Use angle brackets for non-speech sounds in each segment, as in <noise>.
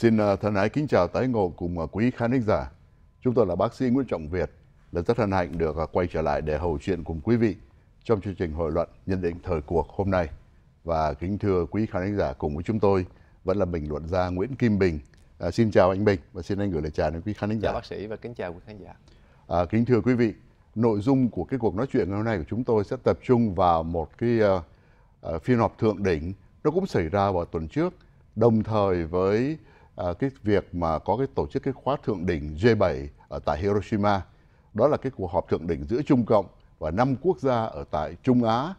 Xin à, thân ái kính chào tái ngộ cùng à, quý khán thính giả. Chúng tôi là bác sĩ Nguyễn Trọng Việt, là rất hân hạnh được à, quay trở lại để hầu chuyện cùng quý vị trong chương trình hội luận nhận định thời cuộc hôm nay. Và kính thưa quý khán thính giả cùng với chúng tôi vẫn là bình luận gia Nguyễn Kim Bình. À, xin chào anh Bình và xin anh gửi lời chào đến quý khán thính giả. Chào bác sĩ và kính chào quý khán giả. À, kính thưa quý vị, nội dung của cái cuộc nói chuyện ngày hôm nay của chúng tôi sẽ tập trung vào một cái uh, uh, phiên họp thượng đỉnh nó cũng xảy ra vào tuần trước đồng thời với À, cái việc mà có cái tổ chức cái khóa thượng đỉnh G7 ở tại Hiroshima. Đó là cái cuộc họp thượng đỉnh giữa Trung Cộng và năm quốc gia ở tại Trung Á.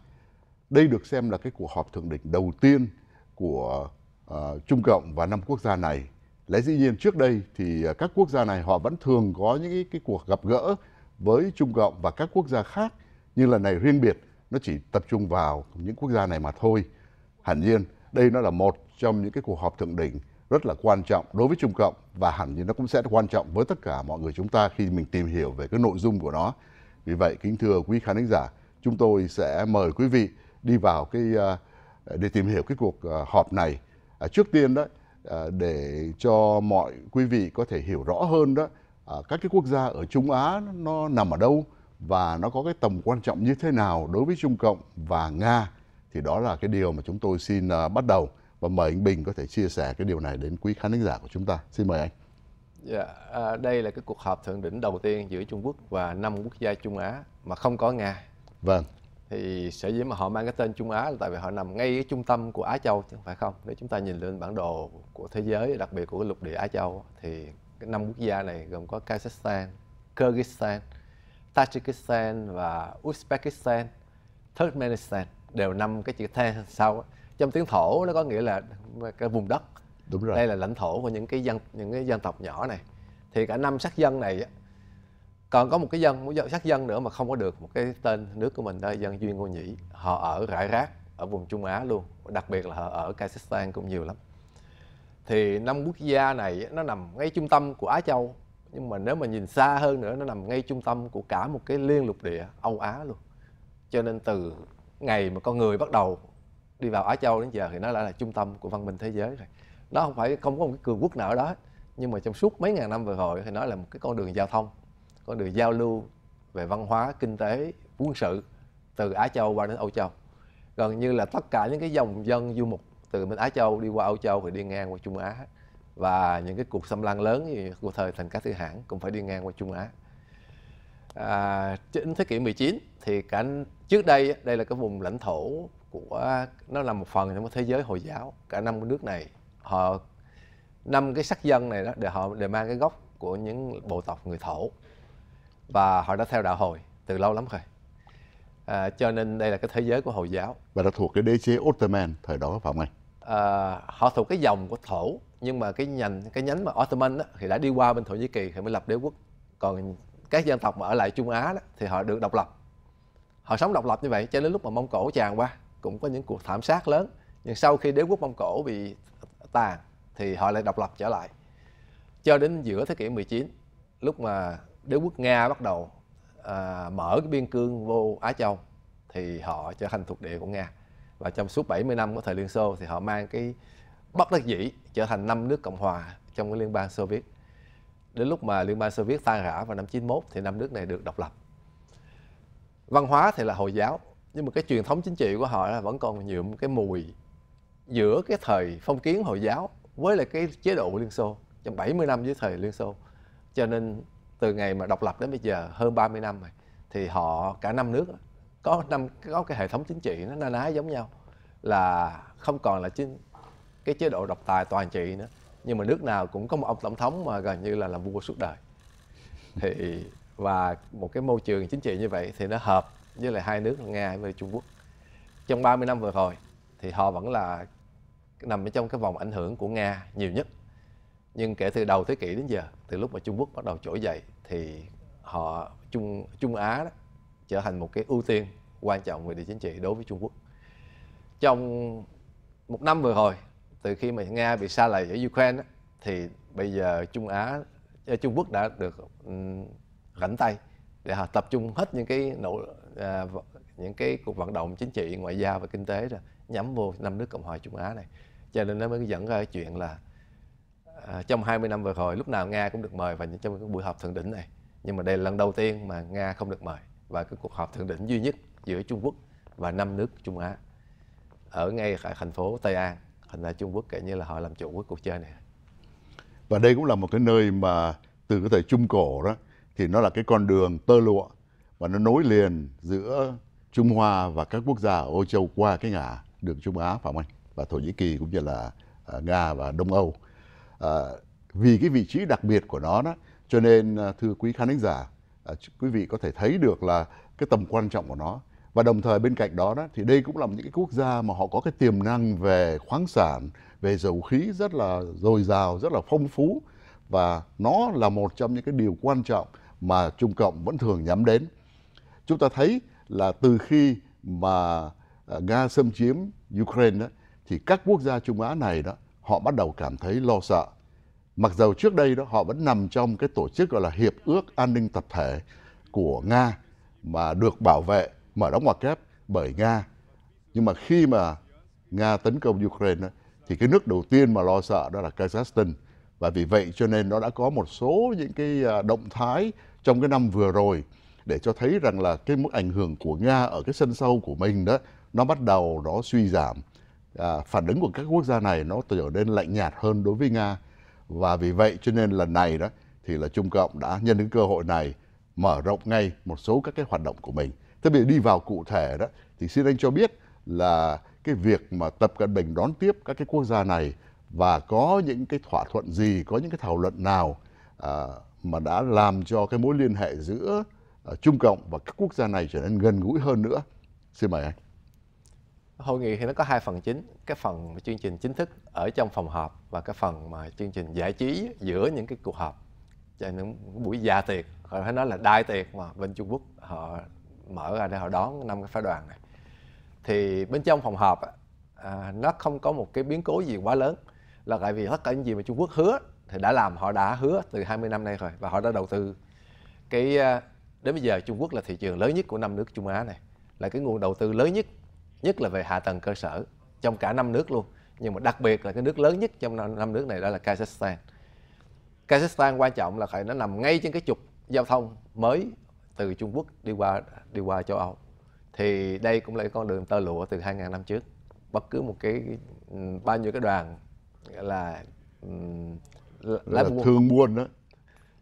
Đây được xem là cái cuộc họp thượng đỉnh đầu tiên của à, Trung Cộng và năm quốc gia này. Lẽ dĩ nhiên trước đây thì à, các quốc gia này họ vẫn thường có những cái, cuộc gặp gỡ với Trung Cộng và các quốc gia khác nhưng lần này riêng biệt nó chỉ tập trung vào những quốc gia này mà thôi. Hẳn nhiên đây nó là một trong những cái cuộc họp thượng đỉnh rất là quan trọng đối với Trung Cộng và hẳn như nó cũng sẽ quan trọng với tất cả mọi người chúng ta khi mình tìm hiểu về cái nội dung của nó. Vì vậy, kính thưa quý khán giả, chúng tôi sẽ mời quý vị đi vào cái à, để tìm hiểu cái cuộc à, họp này. À, trước tiên đó, để cho mọi quý vị có thể hiểu rõ hơn đó, các cái quốc gia ở Trung Á nó nằm ở đâu và nó có cái tầm quan trọng như thế nào đối với Trung Cộng và Nga thì đó là cái điều mà chúng tôi xin bắt đầu và mời anh Bình có thể chia sẻ cái điều này đến quý khán giả của chúng ta. Xin mời anh. Dạ, à, đây là cái cuộc họp thượng đỉnh đầu tiên giữa Trung Quốc và năm quốc gia Trung Á mà không có Nga. Vâng. Thì sở dĩ mà họ mang cái tên Trung Á là tại vì họ nằm ngay cái trung tâm của Á Châu chứ không phải không? Nếu chúng ta nhìn lên bản đồ của thế giới, đặc biệt của cái lục địa Á Châu thì cái năm quốc gia này gồm có Kazakhstan, Kyrgyzstan, Tajikistan và Uzbekistan, Turkmenistan đều nằm cái chữ the sau ấy trong tiếng thổ nó có nghĩa là cái vùng đất đúng rồi đây là lãnh thổ của những cái dân những cái dân tộc nhỏ này thì cả năm sắc dân này còn có một cái dân một sắc dân nữa mà không có được một cái tên nước của mình đó dân duyên ngô nhĩ họ ở rải rác ở vùng trung á luôn đặc biệt là họ ở kazakhstan cũng nhiều lắm thì năm quốc gia này nó nằm ngay trung tâm của á châu nhưng mà nếu mà nhìn xa hơn nữa nó nằm ngay trung tâm của cả một cái liên lục địa âu á luôn cho nên từ ngày mà con người bắt đầu đi vào Á Châu đến giờ thì nó đã là trung tâm của văn minh thế giới rồi nó không phải không có một cái cường quốc nào ở đó nhưng mà trong suốt mấy ngàn năm vừa rồi thì nó là một cái con đường giao thông con đường giao lưu về văn hóa kinh tế quân sự từ Á Châu qua đến Âu Châu gần như là tất cả những cái dòng dân du mục từ bên Á Châu đi qua Âu Châu thì đi ngang qua Trung Á và những cái cuộc xâm lăng lớn của thời thành các thứ hãng cũng phải đi ngang qua Trung Á à, trên thế kỷ 19 thì cả trước đây đây là cái vùng lãnh thổ của nó là một phần trong thế giới hồi giáo cả năm nước này họ năm cái sắc dân này đó để họ để mang cái gốc của những bộ tộc người thổ và họ đã theo đạo hồi từ lâu lắm rồi à, cho nên đây là cái thế giới của hồi giáo và đã thuộc cái đế chế Ottoman thời đó phải không anh à, họ thuộc cái dòng của thổ nhưng mà cái nhành cái nhánh mà Ottoman đó, thì đã đi qua bên Thổ Nhĩ Kỳ thì mới lập đế quốc còn các dân tộc mà ở lại Trung Á đó, thì họ được độc lập họ sống độc lập như vậy cho đến lúc mà Mông Cổ tràn qua cũng có những cuộc thảm sát lớn nhưng sau khi đế quốc Mông Cổ bị tàn thì họ lại độc lập trở lại cho đến giữa thế kỷ 19 lúc mà đế quốc Nga bắt đầu à, mở cái biên cương vô Á Châu thì họ trở thành thuộc địa của Nga và trong suốt 70 năm của thời Liên Xô thì họ mang cái bất đắc dĩ trở thành năm nước cộng hòa trong cái liên bang Xô Viết đến lúc mà liên bang Xô Viết tan rã vào năm 91 thì năm nước này được độc lập văn hóa thì là hồi giáo nhưng mà cái truyền thống chính trị của họ là vẫn còn nhuộm cái mùi giữa cái thời phong kiến hồi giáo với lại cái chế độ Liên Xô trong 70 năm dưới thời Liên Xô cho nên từ ngày mà độc lập đến bây giờ hơn 30 năm rồi thì họ cả năm nước có năm có cái hệ thống chính trị nó na ná giống nhau là không còn là chính cái chế độ độc tài toàn trị nữa nhưng mà nước nào cũng có một ông tổng thống mà gần như là làm vua suốt đời thì và một cái môi trường chính trị như vậy thì nó hợp với lại hai nước Nga và Trung Quốc trong 30 năm vừa rồi thì họ vẫn là nằm ở trong cái vòng ảnh hưởng của Nga nhiều nhất nhưng kể từ đầu thế kỷ đến giờ từ lúc mà Trung Quốc bắt đầu trỗi dậy thì họ Trung Trung Á đó, trở thành một cái ưu tiên quan trọng về địa chính trị đối với Trung Quốc trong một năm vừa rồi từ khi mà Nga bị xa lầy ở Ukraine đó, thì bây giờ Trung Á ờ, Trung Quốc đã được rảnh tay để họ tập trung hết những cái nỗ à, những cái cuộc vận động chính trị ngoại giao và kinh tế rồi nhắm vô năm nước cộng hòa trung á này cho nên nó mới dẫn ra chuyện là à, trong 20 năm vừa rồi lúc nào nga cũng được mời vào những trong cái buổi họp thượng đỉnh này nhưng mà đây là lần đầu tiên mà nga không được mời và cái cuộc họp thượng đỉnh duy nhất giữa trung quốc và năm nước trung á ở ngay tại thành phố tây an thành ra trung quốc kể như là họ làm chủ cái cuộc chơi này và đây cũng là một cái nơi mà từ cái thời trung cổ đó thì nó là cái con đường tơ lụa và nó nối liền giữa Trung Hoa và các quốc gia ở Âu Châu qua cái ngã đường Trung Á phải không anh? Và Thổ Nhĩ Kỳ cũng như là à, Nga và Đông Âu. À, vì cái vị trí đặc biệt của nó đó, cho nên à, thưa quý khán giả, à, quý vị có thể thấy được là cái tầm quan trọng của nó. Và đồng thời bên cạnh đó đó thì đây cũng là những cái quốc gia mà họ có cái tiềm năng về khoáng sản, về dầu khí rất là dồi dào, rất là phong phú và nó là một trong những cái điều quan trọng mà Trung Cộng vẫn thường nhắm đến chúng ta thấy là từ khi mà à, Nga xâm chiếm Ukraine đó, thì các quốc gia Trung Á này đó họ bắt đầu cảm thấy lo sợ. Mặc dầu trước đây đó họ vẫn nằm trong cái tổ chức gọi là Hiệp ước An ninh Tập thể của Nga mà được bảo vệ mở đóng ngoặc kép bởi Nga. Nhưng mà khi mà Nga tấn công Ukraine đó, thì cái nước đầu tiên mà lo sợ đó là Kazakhstan. Và vì vậy cho nên nó đã có một số những cái à, động thái trong cái năm vừa rồi để cho thấy rằng là cái mức ảnh hưởng của Nga ở cái sân sâu của mình đó nó bắt đầu nó suy giảm. À, phản ứng của các quốc gia này nó trở nên lạnh nhạt hơn đối với Nga và vì vậy cho nên lần này đó thì là Trung Cộng đã nhân cái cơ hội này mở rộng ngay một số các cái hoạt động của mình. Thế bây giờ đi vào cụ thể đó thì xin anh cho biết là cái việc mà Tập Cận Bình đón tiếp các cái quốc gia này và có những cái thỏa thuận gì, có những cái thảo luận nào à, mà đã làm cho cái mối liên hệ giữa Trung Cộng và các quốc gia này trở nên gần gũi hơn nữa. Xin mời anh. Hội nghị thì nó có hai phần chính, cái phần chương trình chính thức ở trong phòng họp và cái phần mà chương trình giải trí giữa những cái cuộc họp. Cho nên buổi già tiệc, họ phải nói là đai tiệc mà bên Trung Quốc họ mở ra để họ đón năm cái phái đoàn này. Thì bên trong phòng họp à, nó không có một cái biến cố gì quá lớn là tại vì tất cả những gì mà Trung Quốc hứa thì đã làm họ đã hứa từ 20 năm nay rồi và họ đã đầu tư cái à, đến bây giờ Trung Quốc là thị trường lớn nhất của năm nước Trung Á này là cái nguồn đầu tư lớn nhất nhất là về hạ tầng cơ sở trong cả năm nước luôn nhưng mà đặc biệt là cái nước lớn nhất trong năm nước này đó là Kazakhstan Kazakhstan quan trọng là phải nó nằm ngay trên cái trục giao thông mới từ Trung Quốc đi qua đi qua châu Âu thì đây cũng là con đường tơ lụa từ 2000 năm trước bất cứ một cái ừ, bao nhiêu cái đoàn là, ừ, là, là thương buôn đó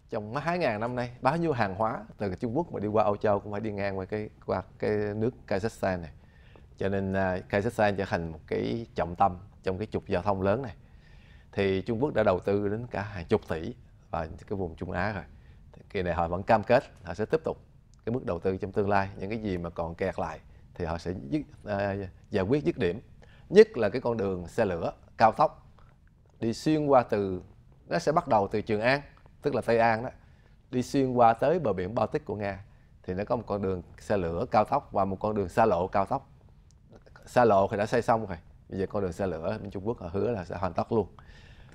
trong mấy ngàn năm nay bao nhiêu hàng hóa từ Trung Quốc mà đi qua Âu Châu cũng phải đi ngang qua cái qua cái nước Kazakhstan này cho nên uh, Kazakhstan trở thành một cái trọng tâm trong cái trục giao thông lớn này thì Trung Quốc đã đầu tư đến cả hàng chục tỷ vào cái vùng Trung Á rồi thì kỳ này họ vẫn cam kết họ sẽ tiếp tục cái mức đầu tư trong tương lai những cái gì mà còn kẹt lại thì họ sẽ dứt, uh, giải quyết dứt điểm nhất là cái con đường xe lửa cao tốc đi xuyên qua từ nó sẽ bắt đầu từ Trường An tức là Tây An đó đi xuyên qua tới bờ biển Baltic của Nga thì nó có một con đường xe lửa cao tốc và một con đường xa lộ cao tốc xa lộ thì đã xây xong rồi bây giờ con đường xe lửa bên Trung Quốc họ hứa là sẽ hoàn tất luôn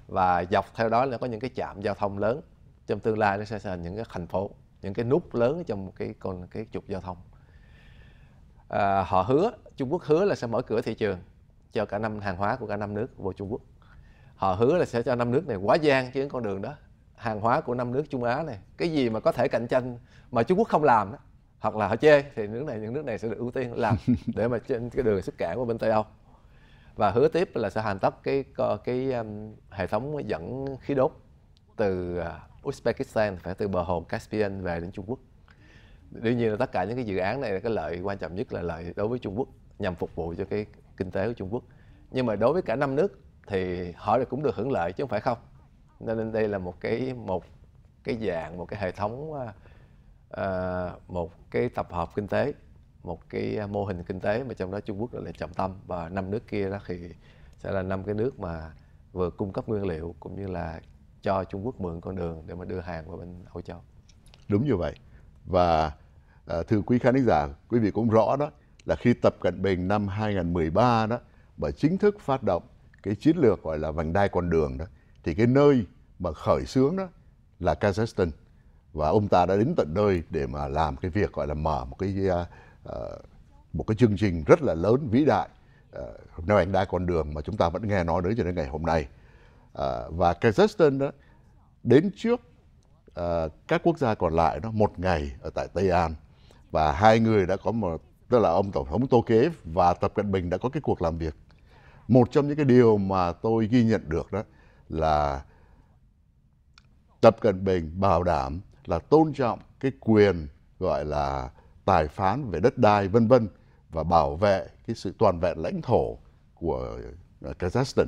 và dọc theo đó nó có những cái trạm giao thông lớn trong tương lai nó sẽ thành những cái thành phố những cái nút lớn trong cái con cái trục giao thông à, họ hứa Trung Quốc hứa là sẽ mở cửa thị trường cho cả năm hàng hóa của cả năm nước vô Trung Quốc họ hứa là sẽ cho năm nước này quá gian trên con đường đó hàng hóa của năm nước Trung Á này cái gì mà có thể cạnh tranh mà Trung Quốc không làm đó, hoặc là họ chê thì nước này những nước này sẽ được ưu tiên làm để mà trên cái đường xuất cảng của bên Tây Âu và hứa tiếp là sẽ hoàn tất cái cái, cái um, hệ thống dẫn khí đốt từ à, Uzbekistan phải từ bờ hồ Caspian về đến Trung Quốc đương nhiên là tất cả những cái dự án này cái lợi quan trọng nhất là lợi đối với Trung Quốc nhằm phục vụ cho cái kinh tế của Trung Quốc nhưng mà đối với cả năm nước thì họ cũng được hưởng lợi chứ không phải không nên đây là một cái một cái dạng một cái hệ thống uh, một cái tập hợp kinh tế một cái à, mô hình kinh tế mà trong đó Trung Quốc là trọng tâm và năm nước kia đó thì sẽ là năm cái nước mà vừa cung cấp nguyên liệu cũng như là cho Trung Quốc mượn con đường để mà đưa hàng vào bên Âu Châu. Đúng như vậy. Và à, thưa quý khán giả, quý vị cũng rõ đó là khi Tập Cận Bình năm 2013 đó mà chính thức phát động cái chiến lược gọi là vành đai con đường đó thì cái nơi mà khởi xướng đó là Kazakhstan và ông ta đã đến tận nơi để mà làm cái việc gọi là mở một cái uh, một cái chương trình rất là lớn vĩ đại uh, neo anh đa con đường mà chúng ta vẫn nghe nói đến cho đến ngày hôm nay uh, và Kazakhstan đó đến trước uh, các quốc gia còn lại đó một ngày ở tại Tây An và hai người đã có một tức là ông tổng thống Tokayev và Tập Cận Bình đã có cái cuộc làm việc một trong những cái điều mà tôi ghi nhận được đó là Tập Cận Bình bảo đảm là tôn trọng cái quyền gọi là tài phán về đất đai vân vân và bảo vệ cái sự toàn vẹn lãnh thổ của ờ, Kazakhstan.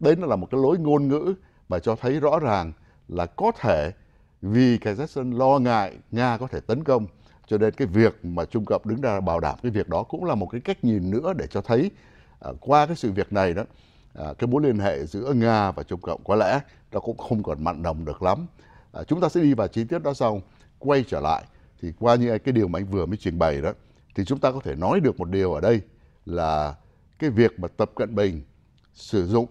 Đấy nó là một cái lối ngôn ngữ mà cho thấy rõ ràng là có thể vì Kazakhstan lo ngại Nga có thể tấn công cho nên cái việc mà Trung Cộng đứng ra bảo đảm cái việc đó cũng là một cái cách nhìn nữa để cho thấy uh, qua cái sự việc này đó à, cái mối liên hệ giữa Nga và Trung Cộng có lẽ nó cũng không còn mặn đồng được lắm. À, chúng ta sẽ đi vào chi tiết đó sau. Quay trở lại thì qua những cái điều mà anh vừa mới trình bày đó thì chúng ta có thể nói được một điều ở đây là cái việc mà Tập Cận Bình sử dụng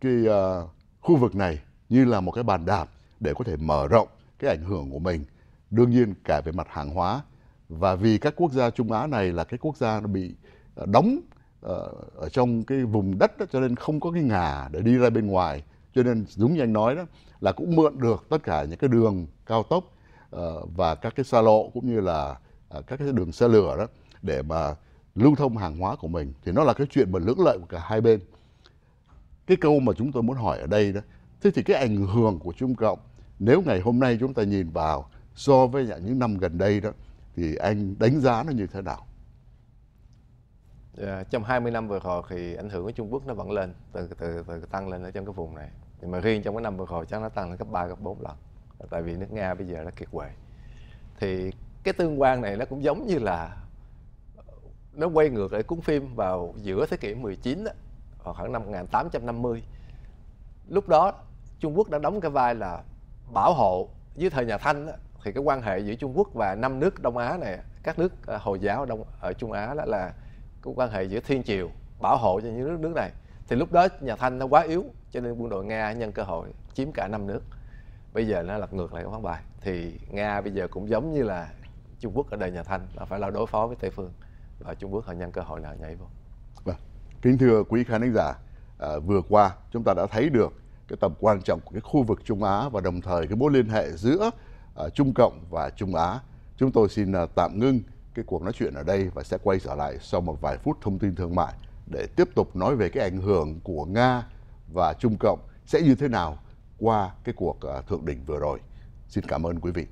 cái uh, khu vực này như là một cái bàn đạp để có thể mở rộng cái ảnh hưởng của mình đương nhiên cả về mặt hàng hóa và vì các quốc gia Trung Á này là cái quốc gia nó bị à, đóng Ờ, ở, trong cái vùng đất đó, cho nên không có cái ngà để đi ra bên ngoài cho nên giống như anh nói đó là cũng mượn được tất cả những cái đường cao tốc ờ, và các cái xa lộ cũng như là ờ, các cái đường xe lửa đó để mà lưu thông hàng hóa của mình thì nó là cái chuyện mà lưỡng lợi của cả hai bên cái câu mà chúng tôi muốn hỏi ở đây đó thế thì cái ảnh hưởng của trung cộng nếu ngày hôm nay chúng ta nhìn vào so với những năm gần đây đó thì anh đánh giá nó như thế nào Yeah, ờ, trong 20 năm vừa rồi thì ảnh hưởng của Trung Quốc nó vẫn lên từ từ từ tăng lên ở trong cái vùng này nhưng mà riêng trong cái năm vừa rồi chắc nó tăng lên gấp 3 gấp 4 lần tại vì nước Nga bây giờ nó kiệt quệ thì cái tương quan này nó cũng giống như là nó quay ngược lại cuốn phim vào giữa thế kỷ 19 đó, khoảng năm 1850 lúc đó Trung Quốc đã đóng cái vai là bảo hộ dưới thời nhà Thanh đó, thì cái quan hệ giữa Trung Quốc và năm nước Đông Á này các nước ờ, Hồi giáo ở Đông ở Trung Á đó là cái quan hệ giữa thiên triều bảo hộ cho những nước nước này thì lúc đó nhà thanh nó quá yếu cho nên quân đội nga nhân cơ hội chiếm cả năm nước bây giờ nó lật ngược lại cái ván bài thì nga bây giờ cũng giống như là trung quốc ở đời nhà thanh là phải là đối phó với tây phương và trung quốc họ nhân cơ hội nào nhảy vô vâng kính thưa quý khán giả à, vừa qua chúng ta đã thấy được cái tầm quan trọng của cái khu vực Trung Á và đồng thời cái mối liên hệ giữa uh, Trung Cộng và Trung Á. Chúng tôi xin uh, tạm ngưng cái cuộc nói chuyện ở đây và sẽ quay trở lại sau một vài phút thông tin thương mại để tiếp tục nói về cái ảnh hưởng của Nga và Trung Cộng sẽ như thế nào qua cái cuộc ờ, thượng đỉnh vừa rồi. Xin cảm ơn quý vị.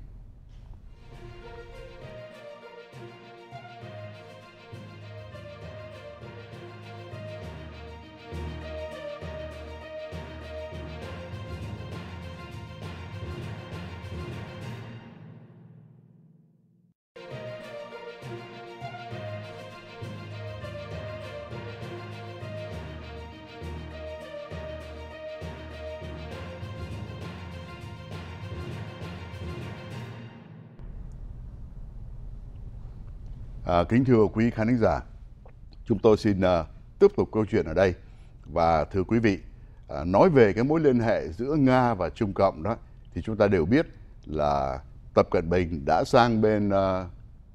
À, kính thưa quý khán giả, chúng tôi xin à, tiếp tục câu chuyện ở đây và thưa quý vị, à, nói về cái mối liên hệ giữa Nga và Trung Cộng đó thì chúng ta đều biết là Tập Cận Bình đã sang bên à,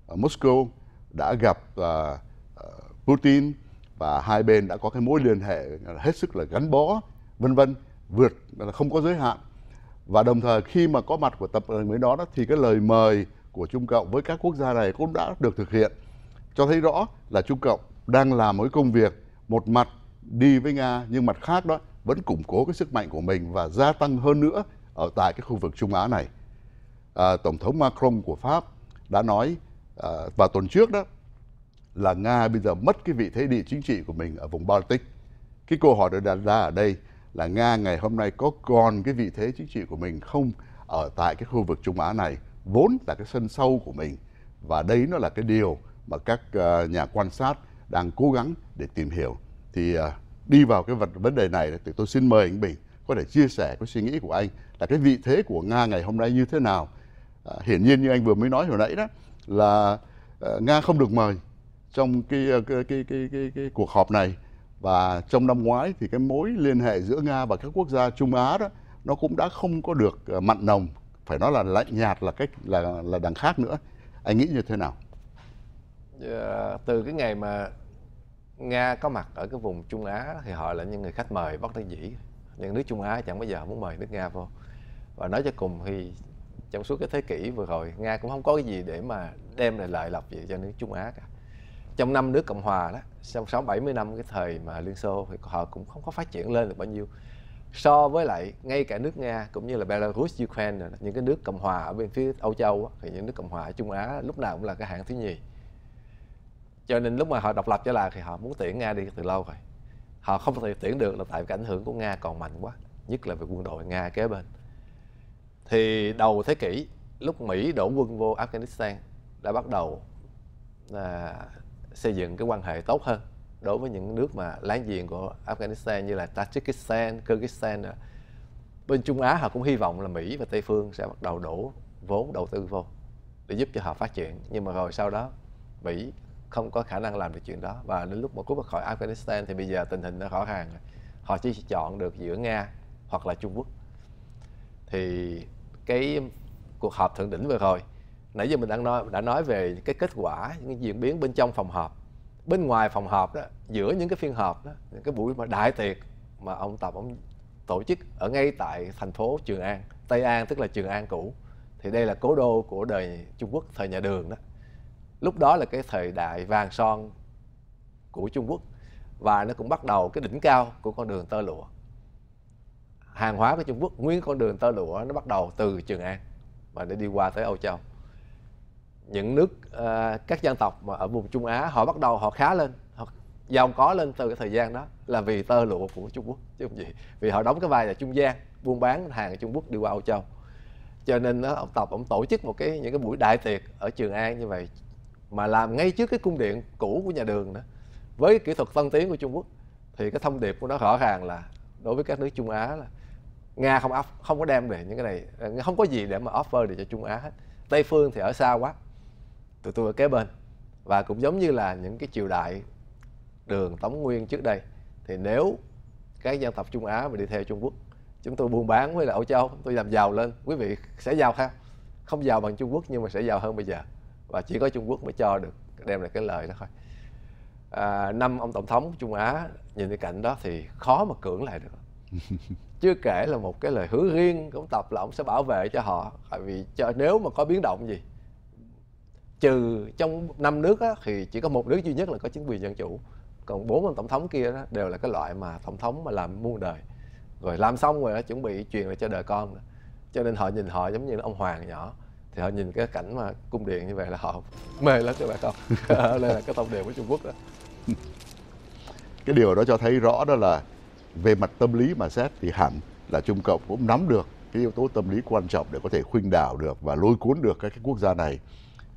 Moscow đã gặp à, à, Putin và hai bên đã có cái mối liên hệ hết sức là gắn bó vân vân vượt là không có giới hạn và đồng thời khi mà có mặt của tập mới đó, đó thì cái lời mời của Trung Cộng với các quốc gia này cũng đã được thực hiện cho thấy rõ là Trung Cộng đang làm mối công việc một mặt đi với Nga nhưng mặt khác đó vẫn củng cố cái sức mạnh của mình và gia tăng hơn nữa ở tại cái khu vực Trung Á này. À, Tổng thống Macron của Pháp đã nói à, vào tuần trước đó là Nga bây giờ mất cái vị thế địa chính trị của mình ở vùng Baltic. Cái câu hỏi được đặt ra ở đây là Nga ngày hôm nay có còn cái vị thế chính trị của mình không ở tại cái khu vực Trung Á này vốn là cái sân sâu của mình và đây nó là cái điều mà các ờ, nhà quan sát đang cố gắng để tìm hiểu thì ờ, đi vào cái vật vấn đề này thì tôi xin mời anh Bình có thể chia sẻ cái suy nghĩ của anh là cái vị thế của Nga ngày hôm nay như thế nào ờ, hiển nhiên như anh vừa mới nói hồi nãy đó là Nga không được mời trong cái cái, cái cái cái cái cuộc họp này và trong năm ngoái thì cái mối liên hệ giữa Nga và các quốc gia Trung Á đó nó cũng đã không có được mặn nồng phải nói là lạnh nhạt là cách là là đằng khác nữa anh nghĩ như thế nào à, từ cái ngày mà nga có mặt ở cái vùng trung á thì họ là những người khách mời bất đắc dĩ nhưng nước trung á chẳng bao giờ muốn mời nước nga vô và nói cho cùng thì trong suốt cái thế kỷ vừa rồi nga cũng không có cái gì để mà đem lại lợi lộc gì cho nước trung á cả trong năm nước cộng hòa đó trong sáu bảy mươi năm cái thời mà liên xô thì họ cũng không có phát triển lên được bao nhiêu so với lại ngay cả nước nga cũng như là belarus ukraine những cái nước cộng hòa ở bên phía âu châu thì những nước cộng hòa ở trung á lúc nào cũng là cái hạng thứ nhì cho nên lúc mà họ độc lập trở lại thì họ muốn tuyển nga đi từ lâu rồi họ không thể tuyển được là tại cái ảnh hưởng của nga còn mạnh quá nhất là về quân đội nga kế bên thì đầu thế kỷ lúc mỹ đổ quân vô afghanistan đã bắt đầu à, xây dựng cái quan hệ tốt hơn đối với những nước mà láng giềng của Afghanistan như là Tajikistan, Kyrgyzstan bên Trung Á họ cũng hy vọng là Mỹ và Tây phương sẽ bắt đầu đổ vốn đầu tư vô để giúp cho họ phát triển nhưng mà rồi sau đó Mỹ không có khả năng làm được chuyện đó và đến lúc mà cút khỏi Afghanistan thì bây giờ tình hình nó rõ ràng họ chỉ chọn được giữa Nga hoặc là Trung Quốc thì cái cuộc họp thượng đỉnh vừa rồi nãy giờ mình đang nói đã nói về cái kết quả những diễn biến bên trong phòng họp bên ngoài phòng họp đó giữa những cái phiên họp đó những cái buổi mà đại tiệc mà ông tập ông tổ chức ở ngay tại thành phố Trường An Tây An tức là Trường An cũ thì đây là cố đô của đời Trung Quốc thời nhà Đường đó lúc đó là cái thời đại vàng son của Trung Quốc và nó cũng bắt đầu cái đỉnh cao của con đường tơ lụa hàng hóa của Trung Quốc nguyên con đường tơ lụa nó bắt đầu từ Trường An và để đi qua tới Âu Châu những nước uh, các dân tộc mà ở vùng Trung Á họ bắt đầu họ khá lên họ giàu có lên từ cái thời gian đó là vì tơ lụa của Trung Quốc chứ không gì vì họ đóng cái vai là trung gian buôn bán hàng Trung Quốc đi qua Âu Châu cho nên đó, ông tộc ông tổ chức một cái những cái buổi đại tiệc ở Trường An như vậy mà làm ngay trước cái cung điện cũ của nhà Đường đó với kỹ thuật tân tiến của Trung Quốc thì cái thông điệp của nó rõ ràng là đối với các nước Trung Á là Nga không không có đem về những cái này ờ, không có gì để mà offer được cho Trung Á hết Tây phương thì ở xa quá tụi tôi ở kế bên và cũng giống như là những cái triều đại đường tống nguyên trước đây thì nếu các dân tộc trung á mà đi theo trung quốc chúng tôi buôn bán với là âu châu tôi làm giàu lên quý vị sẽ giàu không không giàu bằng trung quốc nhưng mà sẽ giàu hơn bây giờ và chỉ có trung quốc mới cho được đem lại cái lời đó thôi à, năm ông tổng thống trung á nhìn cái cảnh đó thì khó mà cưỡng lại được <laughs> chưa kể là một cái lời hứa riêng của ông tập là ông sẽ bảo vệ cho họ tại vì cho, nếu mà có biến động gì trừ trong năm nước á, thì chỉ có một nước duy nhất là có chính quyền dân chủ còn bốn ông tổng thống kia đó đều là cái loại mà tổng thống mà làm muôn đời rồi làm xong rồi đó, chuẩn bị truyền lại cho đời con cho nên họ nhìn họ giống như ông hoàng nhỏ thì họ nhìn cái cảnh mà cung điện như vậy là họ <laughs> mê lắm các bạn không đây là cái thông điệp của trung quốc đó cái điều đó cho thấy rõ đó là về mặt tâm lý mà xét thì hẳn là trung cộng cũng nắm được cái yếu tố tâm lý quan trọng để có thể khuynh đảo được và lôi cuốn được các cái quốc gia này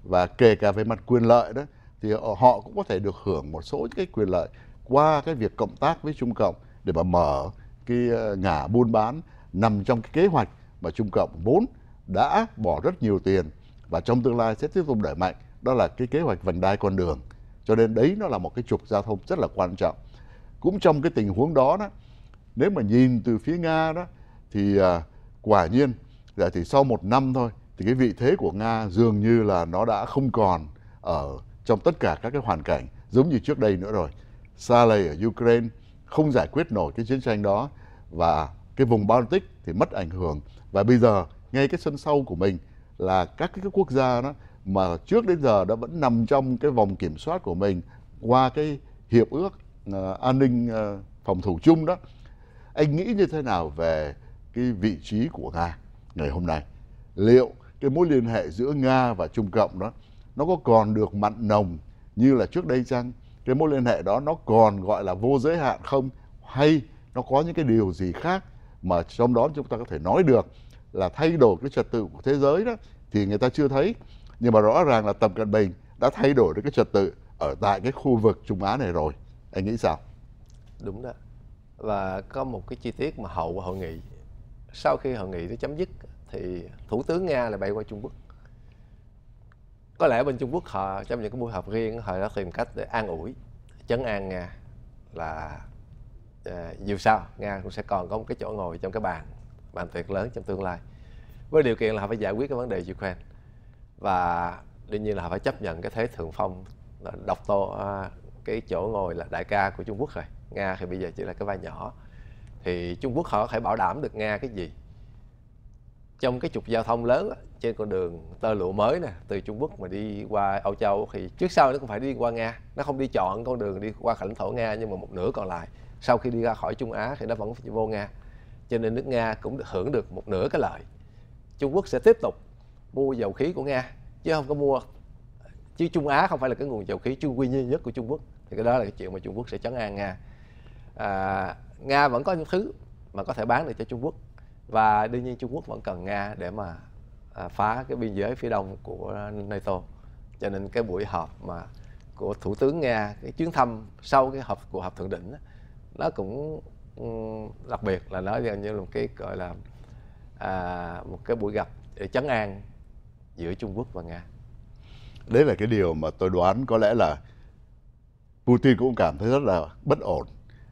và kể cả về mặt quyền lợi đó thì họ cũng có thể được hưởng một số những cái quyền lợi qua cái việc cộng tác với Trung Cộng để mà mở cái ờ, ngả buôn bán nằm trong cái kế hoạch mà Trung Cộng vốn đã bỏ rất nhiều tiền và trong tương lai sẽ tiếp tục đẩy mạnh đó là cái kế hoạch vành đai con đường cho nên đấy nó là một cái trục giao thông rất là quan trọng cũng trong cái tình huống đó đó nếu mà nhìn từ phía nga đó thì à, quả nhiên là thì sau một năm thôi thì cái vị thế của nga dường như là nó đã không còn ở trong tất cả các cái hoàn cảnh giống như trước đây nữa rồi xa lầy ở ukraine không giải quyết nổi cái chiến tranh đó và cái vùng baltic thì mất ảnh hưởng và bây giờ ngay cái sân sau của mình là các cái quốc gia đó mà trước đến giờ đã vẫn nằm trong cái vòng kiểm soát của mình qua cái hiệp ước uh, an ninh uh, phòng thủ chung đó anh nghĩ như thế nào về cái vị trí của nga ngày hôm nay liệu cái mối liên hệ giữa Nga và Trung Cộng đó nó có còn được mặn nồng như là trước đây chăng? Cái mối liên hệ đó nó còn gọi là vô giới hạn không? Hay nó có những cái điều gì khác mà trong đó chúng ta có thể nói được là thay đổi cái trật tự của thế giới đó thì người ta chưa thấy. Nhưng mà rõ ràng là Tập Cận Bình đã thay đổi được cái trật tự ở tại cái khu vực Trung Á này rồi. Anh nghĩ sao? Đúng đó. Và có một cái chi tiết mà hậu hội nghị sau khi hội nghị nó chấm dứt thì thủ tướng nga lại bay qua trung quốc có lẽ bên trung quốc họ trong những cái buổi họp riêng họ đã tìm cách để an ủi chấn an nga là uh, dù sao nga cũng sẽ còn có một cái chỗ ngồi trong cái bàn bàn tuyệt lớn trong tương lai với điều kiện là họ phải giải quyết cái vấn đề ukraine và đương nhiên là họ phải chấp nhận cái thế thượng phong ờ, độc tô uh, ờ, cái chỗ ngồi là đại ca của trung quốc rồi nga thì bây giờ chỉ là cái vai nhỏ thì trung quốc họ có thể bảo đảm được nga cái gì trong cái trục giao thông lớn á, trên con đường tơ lụa mới nè từ Trung Quốc mà đi qua Âu Châu thì trước sau nó cũng phải đi qua Nga nó không đi chọn con đường đi qua lãnh thổ Nga nhưng mà một nửa còn lại sau khi đi ra khỏi Trung Á thì nó vẫn vô Nga cho nên nước Nga cũng được hưởng được một nửa cái lợi Trung Quốc sẽ tiếp tục mua dầu khí của Nga chứ không có mua chứ Trung Á không phải là cái nguồn dầu khí trung quy nhất của Trung Quốc thì cái đó là cái chuyện mà Trung Quốc sẽ chấn an Nga à, Nga vẫn có những thứ mà có thể bán được cho Trung Quốc và đương nhiên Trung Quốc vẫn cần Nga để mà à, phá cái biên giới phía đông của NATO cho nên cái buổi họp mà của thủ tướng Nga cái chuyến thăm sau cái họp của họp thượng đỉnh nó cũng ừ, đặc biệt là nói gần như là một cái gọi là à, một cái buổi gặp để chấn an giữa Trung Quốc và Nga đấy là cái điều mà tôi đoán có lẽ là Putin cũng cảm thấy rất là bất ổn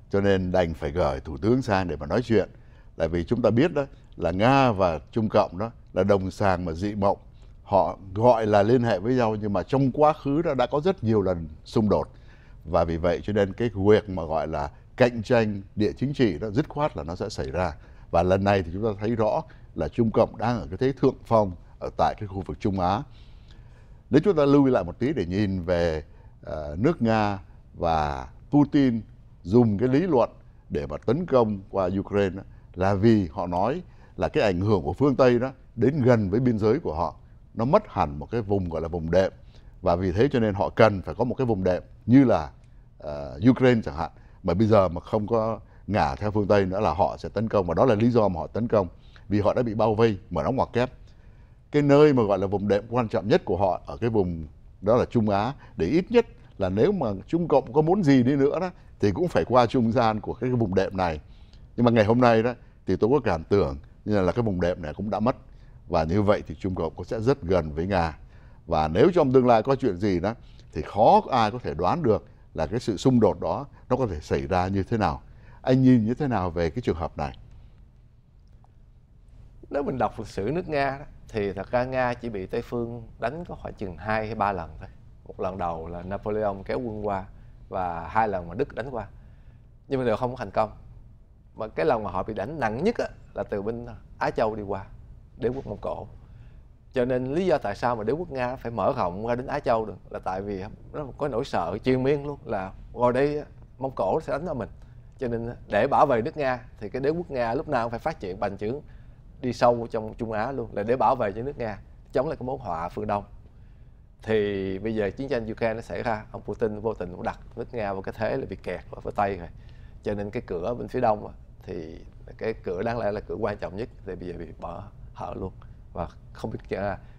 cho nên đành phải gửi thủ tướng sang để mà nói chuyện tại vì chúng ta biết đó là nga và trung cộng đó là đồng sàng mà dị mộng họ gọi là liên hệ với nhau nhưng mà trong quá khứ đó đã có rất nhiều lần xung đột và vì vậy cho nên cái việc mà gọi là cạnh tranh địa chính trị đó dứt khoát là nó sẽ xảy ra và lần này thì chúng ta thấy rõ là Trung Cộng đang ở cái thế thượng phong ở tại cái khu vực Trung Á. Nếu chúng ta lưu lại một tí để nhìn về uh, nước Nga và Putin dùng cái lý luận để mà tấn công qua Ukraine là vì họ nói là cái ảnh hưởng của phương Tây đó đến gần với biên giới của họ nó mất hẳn một cái vùng gọi là vùng đệm và vì thế cho nên họ cần phải có một cái vùng đệm như là uh, Ukraine chẳng hạn mà bây giờ mà không có ngả theo phương Tây nữa là họ sẽ tấn công và đó là lý do mà họ tấn công vì họ đã bị bao vây mở đóng ngoặc kép cái nơi mà gọi là vùng đệm quan trọng nhất của họ ở cái vùng đó là Trung Á để ít nhất là nếu mà Trung Cộng có muốn gì đi nữa đó thì cũng phải qua trung gian của cái vùng đệm này nhưng mà ngày hôm nay đó thì tôi có cảm tưởng như là, cái vùng đệm này cũng đã mất và như vậy thì Trung Cộng cũng sẽ rất gần với Nga và nếu trong tương lai có chuyện gì đó thì khó ai có thể đoán được là cái sự xung đột đó nó có thể xảy ra như thế nào anh nhìn như thế nào về cái trường hợp này nếu mình đọc lịch sử nước Nga đó, thì thật ra Nga chỉ bị Tây phương đánh có khoảng chừng 2 hay 3 lần thôi. Một lần đầu là Napoleon kéo quân qua và hai lần mà Đức đánh qua. Nhưng mà đều không có thành công mà cái lòng mà họ bị đánh nặng nhất á, là từ bên Á Châu đi qua đế quốc Mông Cổ cho nên lý do tại sao mà đế quốc Nga phải mở rộng ra đến Á Châu được là tại vì nó có nỗi sợ chuyên miên luôn là ngồi đây Mông Cổ sẽ đánh vào mình cho nên để bảo vệ nước Nga thì cái đế quốc Nga lúc nào cũng phải phát triển bành trướng đi sâu trong Trung Á luôn là để bảo vệ cho nước Nga chống lại cái mối họa phương Đông thì bây giờ chiến tranh Ukraine nó xảy ra ông Putin vô tình cũng đặt nước Nga vào cái thế là bị kẹt ở phía Tây rồi cho nên cái cửa bên phía Đông thì cái cửa đáng lẽ là cửa quan trọng nhất thì bây giờ bị bỏ hở luôn và không biết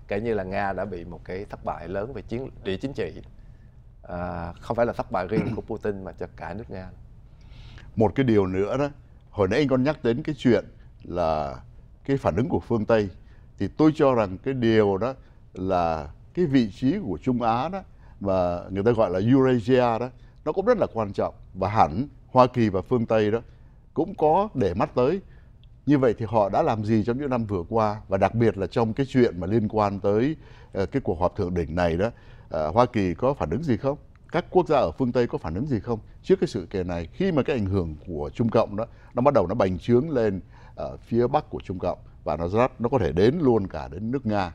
kể như là nga đã bị một cái thất bại lớn về chiến địa chính trị à, không phải là thất bại riêng của <clears throat> putin mà cho cả nước nga một cái điều nữa đó hồi nãy anh con nhắc đến cái chuyện là cái phản ứng của phương tây thì tôi cho rằng cái điều đó là cái vị trí của trung á đó mà người ta gọi là eurasia đó nó cũng rất là quan trọng và hẳn hoa kỳ và phương tây đó cũng có để mắt tới. Như vậy thì họ đã làm gì trong những năm vừa qua và đặc biệt là trong cái chuyện mà liên quan tới ờ, cái cuộc họp thượng đỉnh này đó, ờ, Hoa Kỳ có phản ứng gì không? Các quốc gia ở phương Tây có phản ứng gì không trước cái sự kiện này khi mà cái ảnh hưởng của Trung Cộng đó nó bắt đầu nó bành trướng lên ở ờ, phía bắc của Trung Cộng và nó rất nó có thể đến luôn cả đến nước Nga.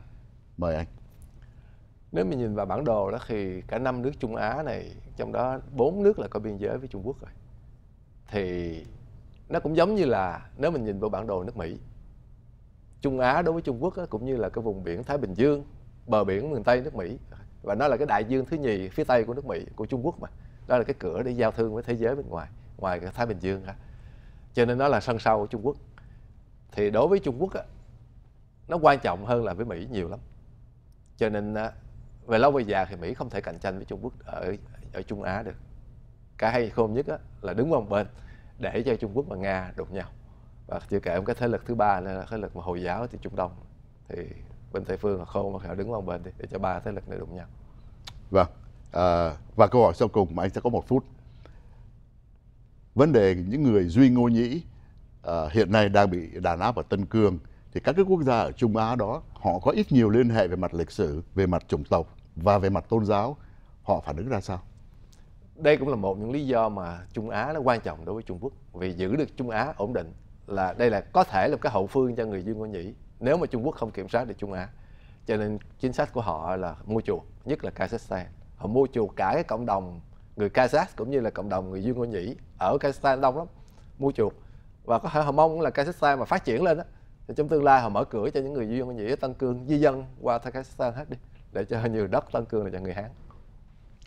Mời anh. Nếu mình nhìn vào bản đồ đó thì cả năm nước Trung Á này trong đó bốn nước là có biên giới với Trung Quốc rồi. Thì nó cũng giống như là nếu mình nhìn vào bản đồ nước Mỹ Trung Á đối với Trung Quốc đó, cũng như là cái vùng biển Thái Bình Dương bờ biển miền Tây nước Mỹ và nó là cái đại dương thứ nhì phía Tây của nước Mỹ của Trung Quốc mà đó là cái cửa để giao thương với thế giới bên ngoài ngoài cái Thái Bình Dương ra cho nên nó là sân sau của Trung Quốc thì đối với Trung Quốc á, nó quan trọng hơn là với Mỹ nhiều lắm cho nên về lâu về dài thì Mỹ không thể cạnh tranh với Trung Quốc ở ở Trung Á được cái hay khôn nhất á, là đứng vào một bên để cho Trung Quốc và Nga đụng nhau và chưa kể một cái thế lực thứ ba nữa là thế lực mà hồi giáo thì Trung Đông thì bên Tây phương là không mà họ đứng vào bên đi để cho ba thế lực này đụng nhau vâng à, và câu hỏi sau cùng mà anh sẽ có một phút vấn đề những người duy ngô nhĩ à, hiện nay đang bị đàn áp ở Tân Cương thì các cái quốc gia ở Trung Á đó họ có ít nhiều liên hệ về mặt lịch sử, về mặt chủng tộc và về mặt tôn giáo họ phản ứng ra sao? đây cũng là một những lý do mà Trung Á nó quan trọng đối với Trung Quốc vì giữ được Trung Á ổn định là đây là có thể là cái hậu phương cho người Dương Ngô Nhĩ nếu mà Trung Quốc không kiểm soát được Trung Á cho nên chính sách của họ là mua chuộc nhất là Kazakhstan họ mua chuộc cả cái cộng đồng người Kazakh cũng như là cộng đồng người Dương Ngô Nhĩ ở Kazakhstan đông lắm mua chuộc và có thể họ mong là Kazakhstan mà phát triển lên đó thì trong tương lai họ mở cửa cho những người Dương Ngô Nhĩ tăng Cương di dân qua Kazakhstan hết đi để cho nhiều đất tăng Cương là cho người Hán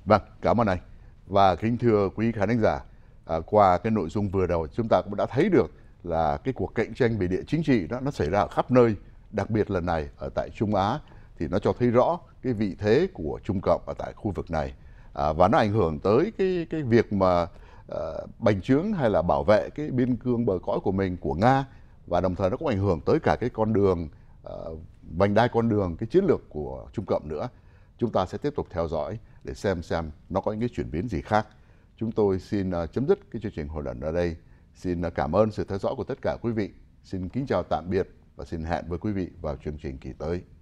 vâng cảm ơn anh và kính thưa quý khán thính giả, à, qua cái nội dung vừa đầu chúng ta cũng đã thấy được là cái cuộc cạnh tranh về địa chính trị đó nó xảy ra ở khắp nơi, đặc biệt lần này ở tại Trung Á thì nó cho thấy rõ cái vị thế của Trung Cộng ở tại khu vực này à, và nó ảnh hưởng tới cái cái việc mà à, bành trướng hay là bảo vệ cái biên cương bờ cõi của mình của Nga và đồng thời nó cũng ảnh hưởng tới cả cái con đường à, vành đai con đường cái chiến lược của Trung Cộng nữa. Chúng ta sẽ tiếp tục theo dõi để xem xem nó có những cái chuyển biến gì khác. Chúng tôi xin ờ, chấm dứt cái chương trình hội luận ở đây. Xin ờ, cảm ơn sự theo dõi của tất cả quý vị. Xin kính chào tạm biệt và xin hẹn với quý vị vào chương trình kỳ tới.